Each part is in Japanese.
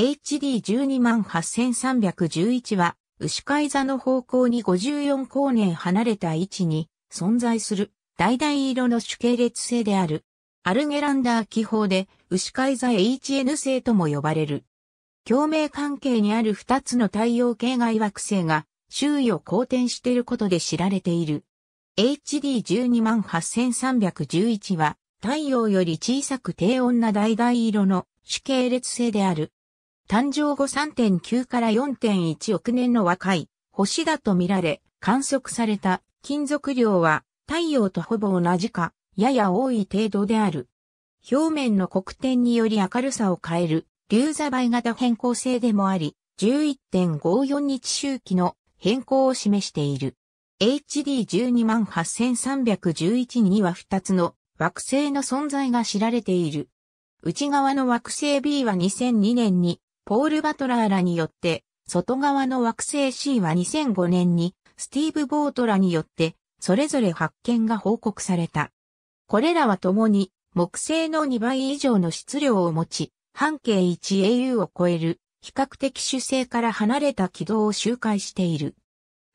HD128,311 は、牛飼い座の方向に54光年離れた位置に存在する橙色の主系列星である。アルゲランダー気泡で牛飼い座 HN 星とも呼ばれる。共鳴関係にある2つの太陽系外惑星が周囲を公転していることで知られている。HD128,311 は太陽より小さく低温な橙色の主系列星である。誕生後3.9から4.1億年の若い星だと見られ、観測された金属量は太陽とほぼ同じか、やや多い程度である。表面の黒点により明るさを変える、流座倍型変更性でもあり、11.54日周期の変更を示している。HD128,311 には2つの惑星の存在が知られている。内側の惑星 B は2002年にポール・バトラーらによって、外側の惑星 C は2005年にスティーブ・ボートらによって、それぞれ発見が報告された。これらは共に、木星の2倍以上の質量を持ち、半径 1au を超える、比較的主星から離れた軌道を周回している。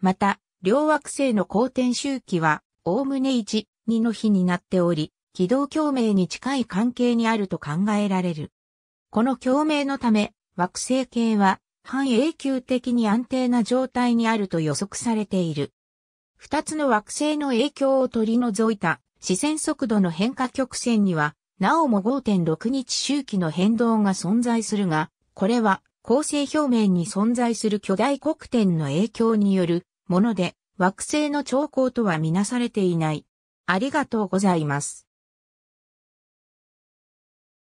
また、両惑星の公転周期は、おおむね1、2の日になっており、軌道共鳴に近い関係にあると考えられる。この共鳴のため、惑星系は半永久的に安定な状態にあると予測されている。二つの惑星の影響を取り除いた視線速度の変化曲線には、なおも5.6日周期の変動が存在するが、これは恒星表面に存在する巨大黒点の影響によるもので、惑星の兆候とはみなされていない。ありがとうございます。